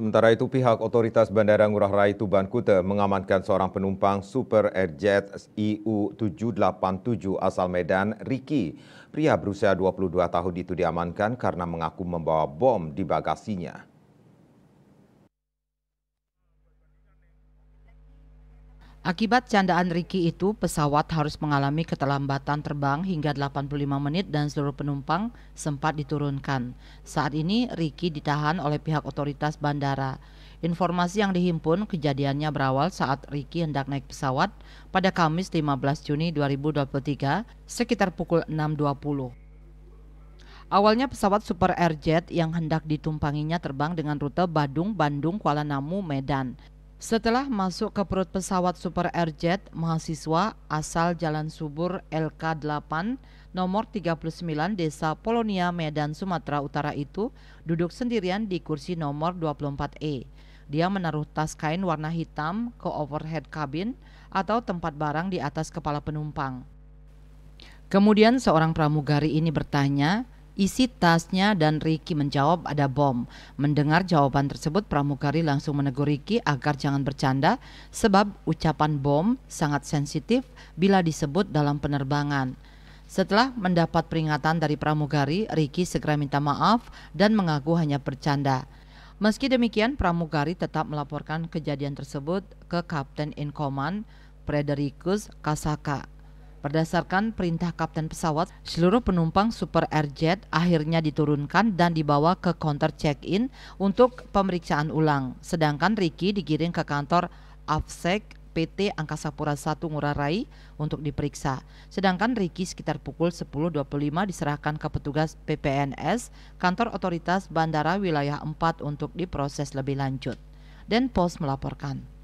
Sementara itu, pihak otoritas Bandara Ngurah Rai Tuban Kuta mengamankan seorang penumpang Super Airjet IU787 asal Medan, Riki. Pria berusia 22 tahun itu diamankan karena mengaku membawa bom di bagasinya. Akibat candaan Ricky itu, pesawat harus mengalami keterlambatan terbang hingga 85 menit dan seluruh penumpang sempat diturunkan. Saat ini Ricky ditahan oleh pihak otoritas bandara. Informasi yang dihimpun kejadiannya berawal saat Ricky hendak naik pesawat pada Kamis 15 Juni 2023 sekitar pukul 6.20. Awalnya pesawat Super Airjet yang hendak ditumpanginya terbang dengan rute Badung, Bandung, Kuala Namu, Medan. Setelah masuk ke perut pesawat Super Airjet, mahasiswa asal Jalan Subur LK8 nomor 39 Desa Polonia, Medan, Sumatera Utara itu duduk sendirian di kursi nomor 24E. Dia menaruh tas kain warna hitam ke overhead cabin atau tempat barang di atas kepala penumpang. Kemudian seorang pramugari ini bertanya, isi tasnya dan Ricky menjawab ada bom. Mendengar jawaban tersebut pramugari langsung menegur Ricky agar jangan bercanda sebab ucapan bom sangat sensitif bila disebut dalam penerbangan. Setelah mendapat peringatan dari pramugari, Ricky segera minta maaf dan mengaku hanya bercanda. Meski demikian, pramugari tetap melaporkan kejadian tersebut ke Kapten In Command, Fredericus Kasaka. Berdasarkan perintah kapten pesawat, seluruh penumpang Super Airjet akhirnya diturunkan dan dibawa ke counter check-in untuk pemeriksaan ulang. Sedangkan Ricky digiring ke kantor AFSEC PT Angkasa Pura I Ngurah Rai untuk diperiksa. Sedangkan Riki sekitar pukul 10.25 diserahkan ke petugas PPNS Kantor Otoritas Bandara Wilayah 4 untuk diproses lebih lanjut. Denpos melaporkan.